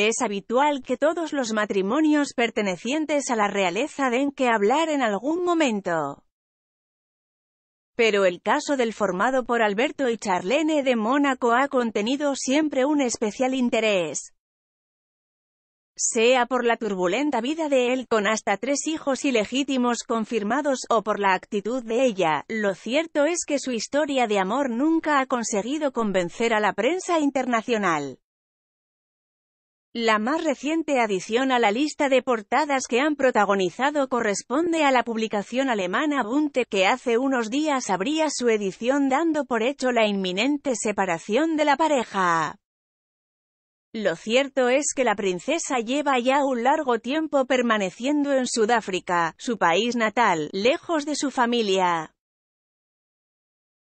Es habitual que todos los matrimonios pertenecientes a la realeza den que hablar en algún momento. Pero el caso del formado por Alberto y Charlene de Mónaco ha contenido siempre un especial interés. Sea por la turbulenta vida de él con hasta tres hijos ilegítimos confirmados o por la actitud de ella, lo cierto es que su historia de amor nunca ha conseguido convencer a la prensa internacional. La más reciente adición a la lista de portadas que han protagonizado corresponde a la publicación alemana Bunte, que hace unos días abría su edición dando por hecho la inminente separación de la pareja. Lo cierto es que la princesa lleva ya un largo tiempo permaneciendo en Sudáfrica, su país natal, lejos de su familia.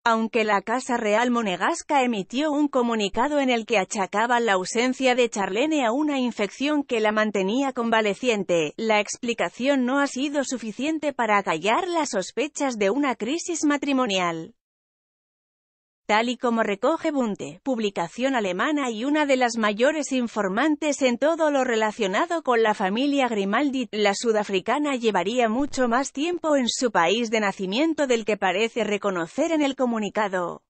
Aunque la Casa Real Monegasca emitió un comunicado en el que achacaba la ausencia de Charlene a una infección que la mantenía convaleciente, la explicación no ha sido suficiente para acallar las sospechas de una crisis matrimonial tal y como recoge Bunte, publicación alemana y una de las mayores informantes en todo lo relacionado con la familia Grimaldi, la sudafricana llevaría mucho más tiempo en su país de nacimiento del que parece reconocer en el comunicado.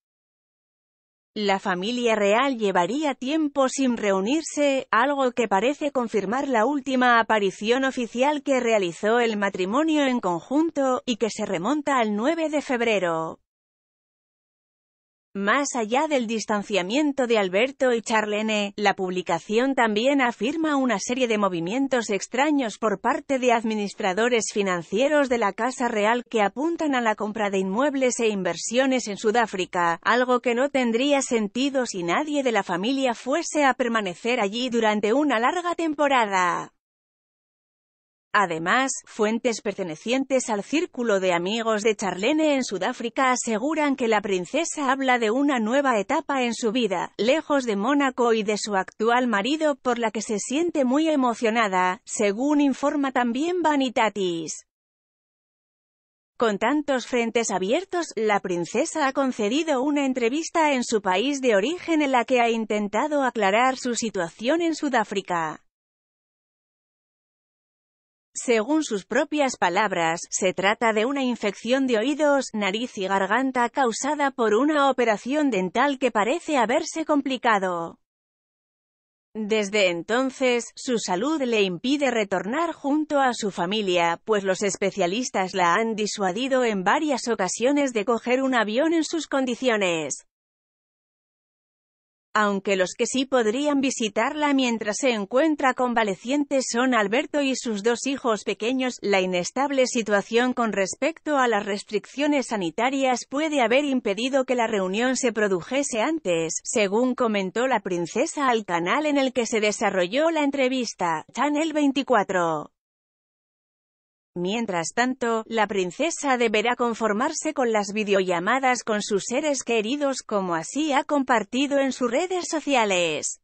La familia real llevaría tiempo sin reunirse, algo que parece confirmar la última aparición oficial que realizó el matrimonio en conjunto, y que se remonta al 9 de febrero. Más allá del distanciamiento de Alberto y Charlene, la publicación también afirma una serie de movimientos extraños por parte de administradores financieros de la Casa Real que apuntan a la compra de inmuebles e inversiones en Sudáfrica, algo que no tendría sentido si nadie de la familia fuese a permanecer allí durante una larga temporada. Además, fuentes pertenecientes al círculo de amigos de Charlene en Sudáfrica aseguran que la princesa habla de una nueva etapa en su vida, lejos de Mónaco y de su actual marido, por la que se siente muy emocionada, según informa también Vanitatis. Con tantos frentes abiertos, la princesa ha concedido una entrevista en su país de origen en la que ha intentado aclarar su situación en Sudáfrica. Según sus propias palabras, se trata de una infección de oídos, nariz y garganta causada por una operación dental que parece haberse complicado. Desde entonces, su salud le impide retornar junto a su familia, pues los especialistas la han disuadido en varias ocasiones de coger un avión en sus condiciones aunque los que sí podrían visitarla mientras se encuentra convaleciente son Alberto y sus dos hijos pequeños. La inestable situación con respecto a las restricciones sanitarias puede haber impedido que la reunión se produjese antes, según comentó la princesa al canal en el que se desarrolló la entrevista, Channel 24. Mientras tanto, la princesa deberá conformarse con las videollamadas con sus seres queridos como así ha compartido en sus redes sociales.